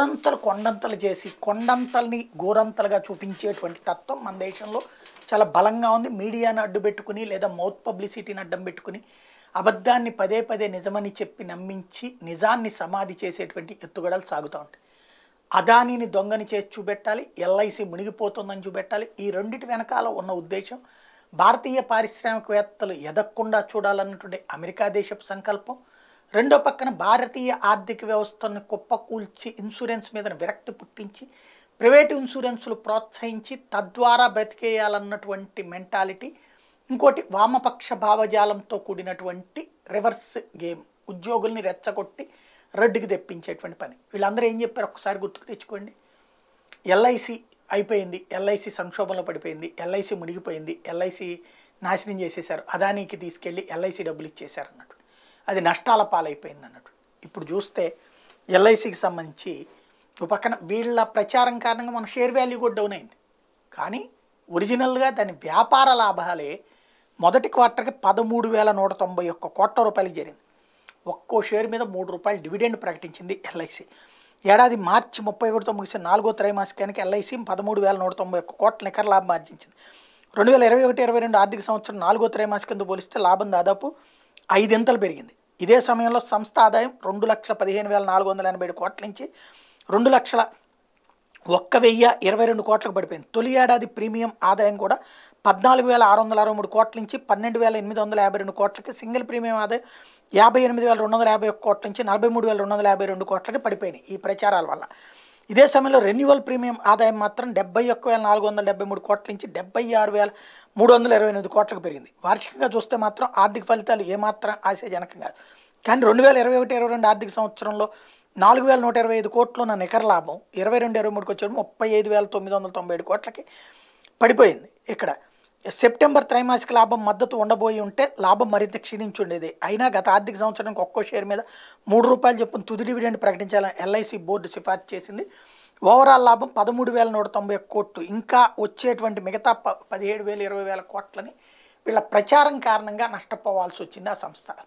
గోరంతలు కొండంతలు చేసి కొండంతల్ని గోరంతలుగా చూపించేటువంటి తత్వం మన దేశంలో చాలా బలంగా ఉంది మీడియాను అడ్డు పెట్టుకుని లేదా మౌత్ పబ్లిసిటీని అడ్డం పెట్టుకుని అబద్ధాన్ని పదే పదే నిజమని చెప్పి నమ్మించి నిజాన్ని సమాధి చేసేటువంటి ఎత్తుగడలు సాగుతూ ఉంటాయి అదానిని దొంగని చేసి చూపెట్టాలి ఎల్ఐసి మునిగిపోతుందని చూపెట్టాలి ఈ రెండింటి వెనకాల ఉన్న ఉద్దేశం భారతీయ పారిశ్రామికవేత్తలు ఎదగకుండా చూడాలన్నటువంటి అమెరికా దేశపు సంకల్పం రెండో పక్కన భారతీయ ఆర్థిక వ్యవస్థను కుప్పకూల్చి ఇన్సూరెన్స్ మీద విరక్తి పుట్టించి ప్రైవేట్ ఇన్సూరెన్స్లు ప్రోత్సహించి తద్వారా బ్రతికేయాలన్నటువంటి మెంటాలిటీ ఇంకోటి వామపక్ష భావజాలంతో కూడినటువంటి రివర్స్ గేమ్ ఉద్యోగుల్ని రెచ్చగొట్టి రెడ్డుకి తెప్పించేటువంటి పని వీళ్ళందరూ ఏం చెప్పారు ఒక్కసారి గుర్తుకు తెచ్చుకోండి ఎల్ఐసి అయిపోయింది ఎల్ఐసి సంక్షోభంలో పడిపోయింది ఎల్ఐసి మునిగిపోయింది ఎల్ఐసి నాశనం చేసేశారు అదానికి తీసుకెళ్ళి ఎల్ఐసి డబ్బులు ఇచ్చేశారు అన్నట్టు అది నష్టాల పాలైపోయింది అన్నట్టు ఇప్పుడు చూస్తే ఎల్ఐసికి సంబంధించి పక్కన వీళ్ళ ప్రచారం కారణంగా మన షేర్ వాల్యూ కూడా డౌన్ అయింది కానీ ఒరిజినల్గా దాని వ్యాపార లాభాలే మొదటి క్వార్టర్కి పదమూడు వేల నూట తొంభై ఒక్క కోట్ల రూపాయలకి జరిగింది ఒక్కో షేర్ మీద మూడు రూపాయలు డివిడెండ్ ప్రకటించింది ఎల్ఐసి ఏడాది మార్చి ముప్పై ఒకటితో ముగిసిన నాలుగో త్రైమాసికానికి ఎల్ఐసి పదమూడు వేల నూట తొంభై ఒక్క కోట్ల నికర లాభం ఆర్జించింది రెండు వేల ఇరవై ఒకటి ఇరవై రెండు ఆర్థిక సంవత్సరం నాలుగో త్రైమాసికంతో పోలిస్తే లాభం దాదాపు ఐదింతలు పెరిగింది ఇదే సమయంలో సంస్థ ఆదాయం రెండు లక్షల పదిహేను వేల నాలుగు వందల ఎనభై ఏడు కోట్ల నుంచి రెండు లక్షల ఒక్క వెయ్యి ఇరవై రెండు కోట్లకు పడిపోయింది తొలి ఏడాది ప్రీమియం ఆదాయం కూడా పద్నాలుగు వేల ఆరు వందల అరవై మూడు కోట్ల నుంచి పన్నెండు వేల ఎనిమిది వందల యాభై రెండు కోట్లకి సింగిల్ ప్రీమియం ఆదాయం యాభై ఎనిమిది వేల రెండు వందల యాభై ఒక్క కోట్ల నుంచి నలభై మూడు వేల రెండు వందల యాభై రెండు కోట్లకి పడిపోయినాయి ఈ ప్రచారాల వల్ల ఇదే సమయంలో రెన్యువల్ ప్రీమియం ఆదాయం మాత్రం డెబ్బై ఒక్క వేల నాలుగు వందల డెబ్బై మూడు కోట్ల నుంచి డెబ్బై ఆరు వేల మూడు వందల ఇరవై ఎనిమిది కోట్లకు పెరిగింది వార్షికంగా చూస్తే మాత్రం ఆర్థిక ఫలితాలు ఏమాత్రం ఆశాజనకం కాదు కానీ రెండు వేల ఇరవై ఒకటి ఇరవై రెండు ఆర్థిక సంవత్సరంలో నాలుగు వేల నూట ఇరవై ఐదు కోట్లు ఉన్న నికర లాభం ఇరవై రెండు ఇరవై మూడుకి వచ్చేది ముప్పై ఐదు వేల తొమ్మిది వందల తొంభై ఏడు కోట్లకి పడిపోయింది ఇక్కడ సెప్టెంబర్ త్రైమాసిక లాభం మద్దతు ఉండబోయి ఉంటే లాభం మరింత క్షీణించుండేది అయినా గత ఆర్థిక సంవత్సరానికి ఒక్కో షేర్ మీద మూడు రూపాయలు చొప్పున తుది డివిడెండ్ ప్రకటించాలని ఎల్ఐసి బోర్డు సిఫార్సు చేసింది ఓవరాల్ లాభం పదమూడు వేల నూట తొంభై కోట్లు ఇంకా వచ్చేటువంటి మిగతా ప పదిహేడు వేల ఇరవై వేల కోట్లని వీళ్ళ ప్రచారం కారణంగా నష్టపోవాల్సి వచ్చింది ఆ సంస్థ